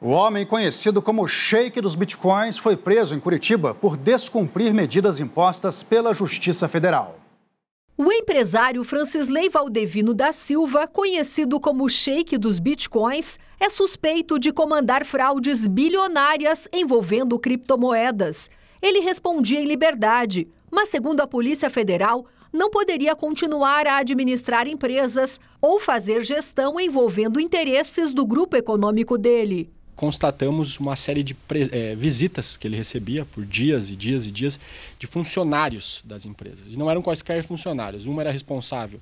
O homem conhecido como Sheik dos Bitcoins foi preso em Curitiba por descumprir medidas impostas pela Justiça Federal. O empresário Francisley Valdevino da Silva, conhecido como Sheik dos Bitcoins, é suspeito de comandar fraudes bilionárias envolvendo criptomoedas. Ele respondia em liberdade, mas, segundo a Polícia Federal, não poderia continuar a administrar empresas ou fazer gestão envolvendo interesses do grupo econômico dele constatamos uma série de é, visitas que ele recebia por dias e dias e dias de funcionários das empresas. E não eram quaisquer funcionários. Uma era responsável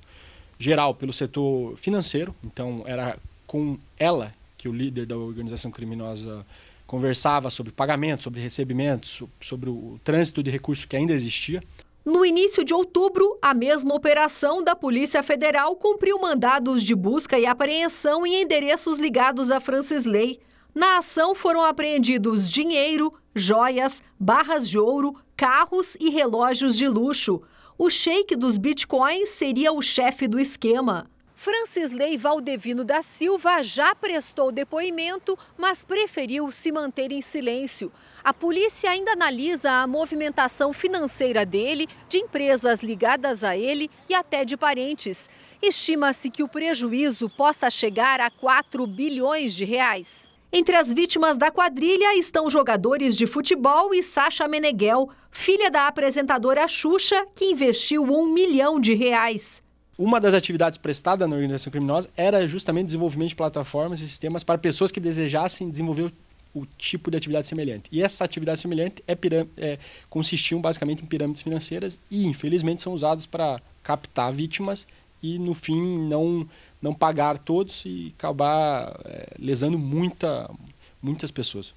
geral pelo setor financeiro, então era com ela que o líder da organização criminosa conversava sobre pagamentos, sobre recebimentos, sobre o trânsito de recursos que ainda existia. No início de outubro, a mesma operação da Polícia Federal cumpriu mandados de busca e apreensão em endereços ligados a Francis Francisley. Na ação foram apreendidos dinheiro, joias, barras de ouro, carros e relógios de luxo. O sheik dos bitcoins seria o chefe do esquema. Francisley Valdevino da Silva já prestou depoimento, mas preferiu se manter em silêncio. A polícia ainda analisa a movimentação financeira dele, de empresas ligadas a ele e até de parentes. Estima-se que o prejuízo possa chegar a 4 bilhões de reais. Entre as vítimas da quadrilha estão jogadores de futebol e Sasha Meneghel, filha da apresentadora Xuxa, que investiu um milhão de reais. Uma das atividades prestadas na organização criminosa era justamente desenvolvimento de plataformas e sistemas para pessoas que desejassem desenvolver o tipo de atividade semelhante. E essa atividade semelhante é, é basicamente em pirâmides financeiras e, infelizmente, são usados para captar vítimas e, no fim, não não pagar todos e acabar é, lesando muita, muitas pessoas.